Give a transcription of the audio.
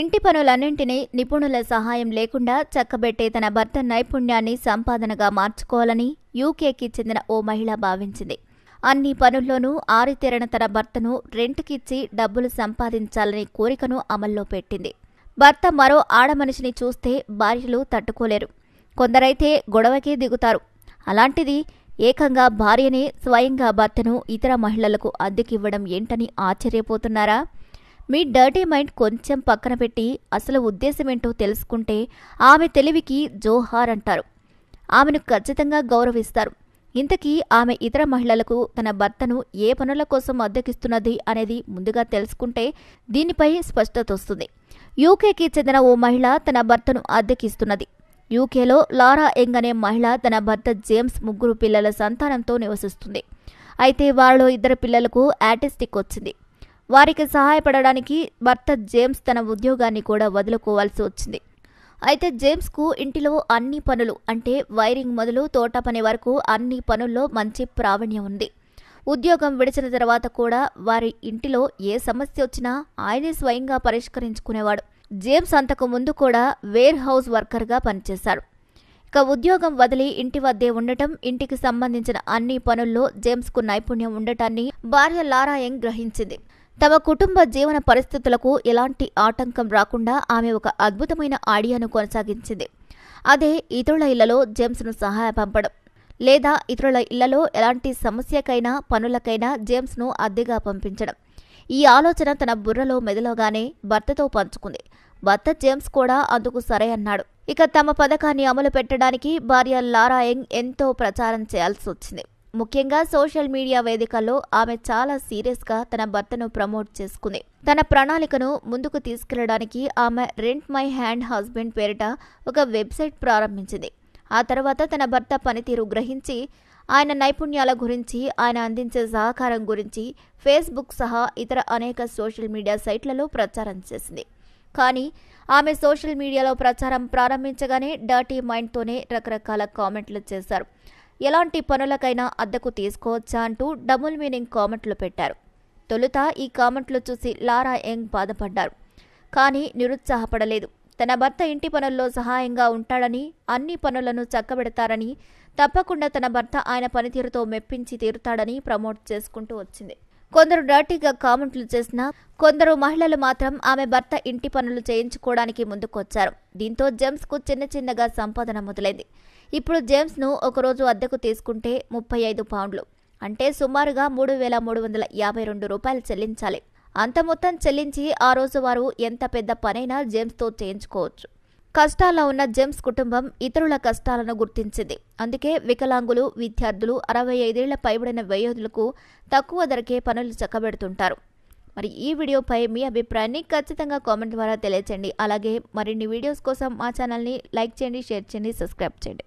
ఇంటి పనులన్నింటినీ నిపుణుల సహాయం లేకుండా చక్కబెట్టే తన భర్త నైపుణ్యాన్ని సంపాదనగా మార్చుకోవాలని యూకేకి చెందిన ఓ మహిళ భావించింది అన్ని పనుల్లోనూ ఆరితేరిన తన భర్తను రెంట్కిచ్చి డబ్బులు సంపాదించాలనే కోరికను అమల్లో పెట్టింది భర్త మరో ఆడమనిషిని చూస్తే భార్యలు తట్టుకోలేరు కొందరైతే గొడవకే దిగుతారు అలాంటిది ఏకంగా భార్యనే స్వయంగా భర్తను ఇతర మహిళలకు అద్దెకివ్వడం ఏంటని ఆశ్చర్యపోతున్నారా మీ డర్టీ మైండ్ కొంచెం పక్కన పెట్టి అసలు ఉద్దేశం ఏంటో తెలుసుకుంటే ఆమె తెలివికి జోహార్ అంటారు ఆమెను ఖచ్చితంగా గౌరవిస్తారు ఇంతకీ ఆమె ఇతర మహిళలకు తన భర్తను ఏ పనుల కోసం అద్దెకిస్తున్నది అనేది ముందుగా తెలుసుకుంటే దీనిపై స్పష్టత వస్తుంది యూకేకి చెందిన ఓ మహిళ తన భర్తను అద్దెకిస్తున్నది యూకేలో లారా ఎంగ్ అనే మహిళ తన భర్త జేమ్స్ ముగ్గురు పిల్లల సంతానంతో నివసిస్తుంది అయితే వారిలో ఇద్దరు పిల్లలకు యాటిస్టిక్ వచ్చింది వారికి సహాయపడడానికి భర్త జేమ్స్ తన ఉద్యోగాన్ని కూడా వదులుకోవాల్సి వచ్చింది అయితే జేమ్స్కు ఇంటిలో అన్ని పనులు అంటే వైరింగ్ మొదలు తోట పని వరకు అన్ని పనుల్లో మంచి ప్రావీణ్యం ఉంది ఉద్యోగం విడిచిన తర్వాత కూడా వారి ఇంటిలో ఏ సమస్య వచ్చినా ఆయనే స్వయంగా పరిష్కరించుకునేవాడు జేమ్స్ అంతకు ముందు కూడా వేర్ హౌస్ వర్కర్గా పనిచేశాడు ఇక ఉద్యోగం వదిలి ఇంటి వద్దే ఉండటం ఇంటికి సంబంధించిన అన్ని పనుల్లో జేమ్స్కు నైపుణ్యం ఉండటాన్ని భార్య లారాయంగ్ గ్రహించింది తమ కుటుంబ జీవన పరిస్థితులకు ఎలాంటి ఆటంకం రాకుండా ఆమె ఒక అద్భుతమైన ఆడియాను కొనసాగించింది అదే ఇతరుల ఇళ్లలో జేమ్స్ను సహాయ పంపడం లేదా ఇతరుల ఇళ్లలో ఎలాంటి సమస్యకైనా పనులకైనా జేమ్స్ను అద్దెగా పంపించడం ఈ ఆలోచన తన బుర్రలో మెదలోగానే భర్తతో పంచుకుంది భర్త జేమ్స్ కూడా అందుకు సరే అన్నాడు ఇక తమ పథకాన్ని అమలు పెట్టడానికి భార్య లారాయింగ్ ఎంతో ప్రచారం చేయాల్సి వచ్చింది ముఖ్యంగా సోషల్ మీడియా వేదికల్లో ఆమె చాలా సీరియస్గా తన భర్తను ప్రమోట్ చేసుకుంది తన ప్రణాళికను ముందుకు తీసుకెళ్లడానికి ఆమె రెంట్ మై హ్యాండ్ హస్బెండ్ పేరిట ఒక వెబ్సైట్ ప్రారంభించింది ఆ తర్వాత తన భర్త పనితీరు గ్రహించి ఆయన నైపుణ్యాల గురించి ఆయన అందించే సహకారం గురించి ఫేస్బుక్ సహా ఇతర అనేక సోషల్ మీడియా సైట్లలో ప్రచారం చేసింది కానీ ఆమె సోషల్ మీడియాలో ప్రచారం ప్రారంభించగానే డర్టీ మైండ్తోనే రకరకాల కామెంట్లు చేశారు ఎలాంటి పనులకైనా అద్దెకు తీసుకోవచ్చా అంటూ డబుల్ మీనింగ్ కామెంట్లు పెట్టారు తొలుత ఈ కామెంట్లు చూసి లారా యంగ్ బాధపడ్డారు కానీ నిరుత్సాహపడలేదు తన భర్త ఇంటి పనుల్లో సహాయంగా ఉంటాడని అన్ని పనులను చక్కబెడతారని తప్పకుండా తన భర్త ఆయన పనితీరుతో మెప్పించి తీరుతాడని ప్రమోట్ చేసుకుంటూ వచ్చింది కొందరు డర్టీగా కామెంట్లు చేసినా కొందరు మహిళలు మాత్రం ఆమె భర్త ఇంటి పనులు చేయించుకోవడానికి ముందుకొచ్చారు దీంతో జేమ్స్కు చిన్న చిన్నగా సంపాదన మొదలైంది ఇప్పుడు జేమ్స్ను ఒకరోజు అద్దెకు తీసుకుంటే ముప్పై ఐదు పౌండ్లు అంటే సుమారుగా మూడు వేల మూడు వందల యాభై రెండు రూపాయలు చెల్లించాలి అంత మొత్తం చెల్లించి ఆ రోజు వారు ఎంత పెద్ద పనైనా జేమ్స్తో చేయించుకోవచ్చు కష్టాల్లో ఉన్న జెమ్స్ కుటుంబం ఇతరుల కష్టాలను గుర్తించింది అందుకే వికలాంగులు విద్యార్థులు అరవై ఐదేళ్ల పైబడిన వయోధులకు తక్కువ ధరకే పనులు చక్కబెడుతుంటారు మరి ఈ వీడియోపై మీ అభిప్రాయాన్ని ఖచ్చితంగా కామెంట్ ద్వారా తెలియచేయండి అలాగే మరిన్ని వీడియోస్ కోసం మా ఛానల్ని లైక్ చేయండి షేర్ చేయండి సబ్స్క్రైబ్ చేయండి